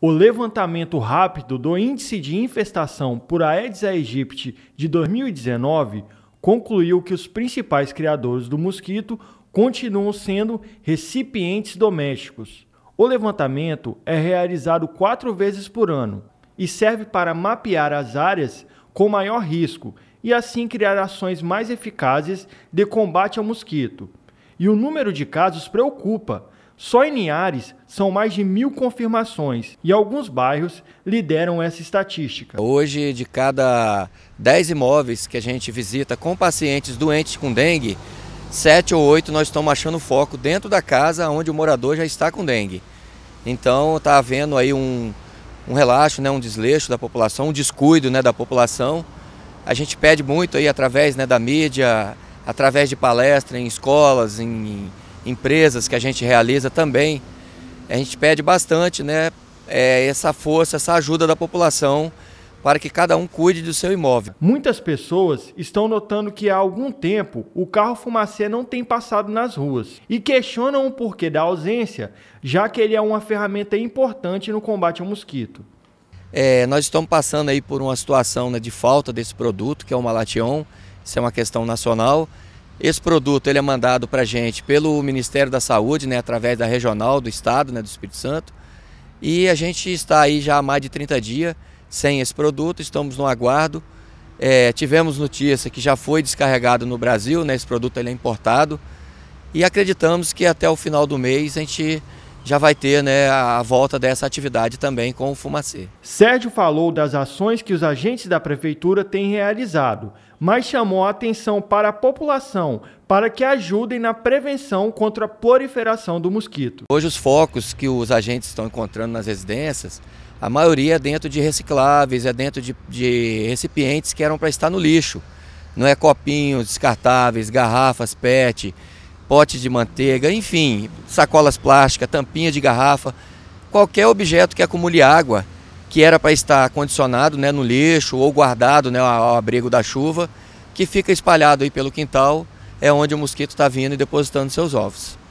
O levantamento rápido do Índice de Infestação por Aedes aegypti de 2019 concluiu que os principais criadores do mosquito continuam sendo recipientes domésticos. O levantamento é realizado quatro vezes por ano e serve para mapear as áreas com maior risco e assim criar ações mais eficazes de combate ao mosquito. E o número de casos preocupa, só em Linhares são mais de mil confirmações e alguns bairros lideram essa estatística. Hoje, de cada 10 imóveis que a gente visita com pacientes doentes com dengue, 7 ou 8 nós estamos achando foco dentro da casa onde o morador já está com dengue. Então está havendo aí um, um relaxo, né, um desleixo da população, um descuido né, da população. A gente pede muito aí através né, da mídia, através de palestra em escolas, em empresas que a gente realiza também, a gente pede bastante né, é, essa força, essa ajuda da população para que cada um cuide do seu imóvel. Muitas pessoas estão notando que há algum tempo o carro fumacê não tem passado nas ruas e questionam o porquê da ausência, já que ele é uma ferramenta importante no combate ao mosquito. É, nós estamos passando aí por uma situação né, de falta desse produto, que é o Malation, isso é uma questão nacional. Esse produto ele é mandado para a gente pelo Ministério da Saúde, né, através da regional do estado, né, do Espírito Santo. E a gente está aí já há mais de 30 dias sem esse produto, estamos no aguardo. É, tivemos notícia que já foi descarregado no Brasil, né, esse produto ele é importado. E acreditamos que até o final do mês a gente já vai ter né, a volta dessa atividade também com o Fumacê. Sérgio falou das ações que os agentes da prefeitura têm realizado, mas chamou a atenção para a população para que ajudem na prevenção contra a proliferação do mosquito. Hoje os focos que os agentes estão encontrando nas residências, a maioria é dentro de recicláveis, é dentro de, de recipientes que eram para estar no lixo. Não é copinhos, descartáveis, garrafas, pet, pote de manteiga, enfim, sacolas plásticas, tampinha de garrafa, qualquer objeto que acumule água, que era para estar condicionado né, no lixo ou guardado né, ao abrigo da chuva, que fica espalhado aí pelo quintal, é onde o mosquito está vindo e depositando seus ovos.